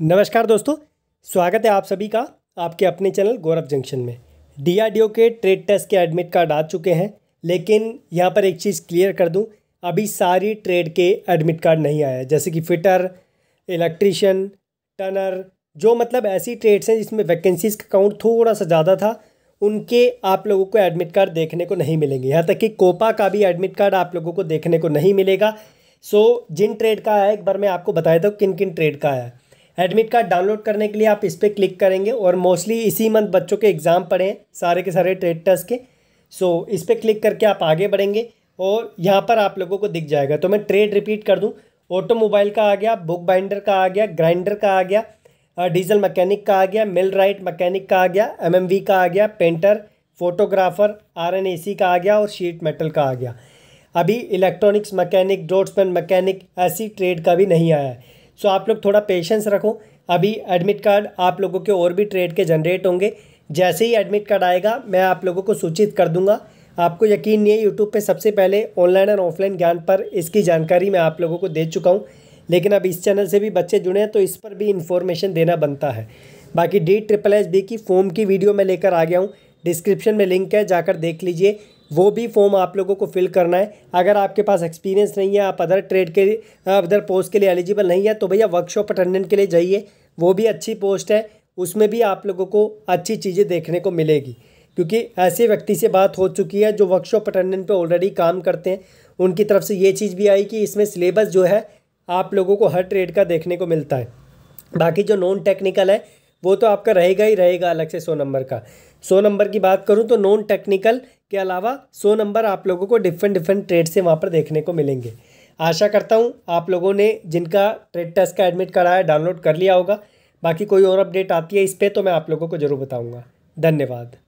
नमस्कार दोस्तों स्वागत है आप सभी का आपके अपने चैनल गौरव जंक्शन में डीआरडीओ के ट्रेड टेस्ट के एडमिट कार्ड आ चुके हैं लेकिन यहाँ पर एक चीज़ क्लियर कर दूँ अभी सारी ट्रेड के एडमिट कार्ड नहीं आया जैसे कि फिटर इलेक्ट्रिशियन टनर जो मतलब ऐसी ट्रेड्स हैं जिसमें वैकेंसीज़ का काउंट थोड़ा सा ज़्यादा था उनके आप लोगों को एडमिट कार्ड देखने को नहीं मिलेंगे यहाँ तक कि कोपा का भी एडमिट कार्ड आप लोगों को देखने को नहीं मिलेगा सो जिन ट्रेड का आया एक बार मैं आपको बताया था किन किन ट्रेड का आया एडमिट कार्ड डाउनलोड करने के लिए आप इस पर क्लिक करेंगे और मोस्टली इसी मंथ बच्चों के एग्ज़ाम पड़े हैं सारे के सारे ट्रेड टेस्ट के सो so, इस पर क्लिक करके आप आगे बढ़ेंगे और यहाँ पर आप लोगों को दिख जाएगा तो मैं ट्रेड रिपीट कर दूँ ऑटोमोबाइल का आ गया बुक बाइंडर का आ गया ग्राइंडर का आ गया डीजल मैकेनिक का आ गया मिल राइट मैकेनिक का आ गया एमएमवी का आ गया पेंटर फोटोग्राफर आरएनएसी का आ गया और शीट मेटल का आ गया अभी इलेक्ट्रॉनिक्स मैकेनिक डोट्समैन मैकेनिक ऐसी ट्रेड का भी नहीं आया है सो आप लोग थोड़ा पेशेंस रखो अभी एडमिट कार्ड आप लोगों के और भी ट्रेड के जनरेट होंगे जैसे ही एडमिट कार्ड आएगा मैं आप लोगों को सूचित कर दूंगा आपको यकीन नहीं है यूट्यूब पे सबसे पहले ऑनलाइन और ऑफलाइन ज्ञान पर इसकी जानकारी मैं आप लोगों को दे चुका हूँ लेकिन अब इस चैनल से भी बच्चे जुड़े हैं तो इस पर भी इन्फॉर्मेशन देना बनता है बाकी डी ट्रिपल एस बी की फॉर्म की वीडियो मैं लेकर आ गया हूँ डिस्क्रिप्शन में लिंक है जाकर देख लीजिए वो भी फॉर्म आप लोगों को फिल करना है अगर आपके पास एक्सपीरियंस नहीं है आप अदर ट्रेड के अदर पोस्ट के लिए एलिजिबल नहीं है तो भैया वर्कशॉप अटेंडेंट के लिए जाइए वो भी अच्छी पोस्ट है उसमें भी आप लोगों को अच्छी चीज़ें देखने को मिलेगी क्योंकि ऐसे व्यक्ति से बात हो चुकी है जो वर्कशॉप अटेंडेंट पे ऑलरेडी काम करते हैं उनकी तरफ से ये चीज़ भी आई कि इसमें सिलेबस जो है आप लोगों को हर ट्रेड का देखने को मिलता है बाकी जो नॉन टेक्निकल है वो तो आपका रहेगा ही रहेगा अलग से सौ नंबर का सौ नंबर की बात करूँ तो नॉन टेक्निकल के अलावा सौ नंबर आप लोगों को डिफरेंट डिफरेंट ट्रेड से वहाँ पर देखने को मिलेंगे आशा करता हूँ आप लोगों ने जिनका ट्रेड टेस्ट का एडमिट कराया डाउनलोड कर लिया होगा बाकी कोई और अपडेट आती है इस पर तो मैं आप लोगों को ज़रूर बताऊँगा धन्यवाद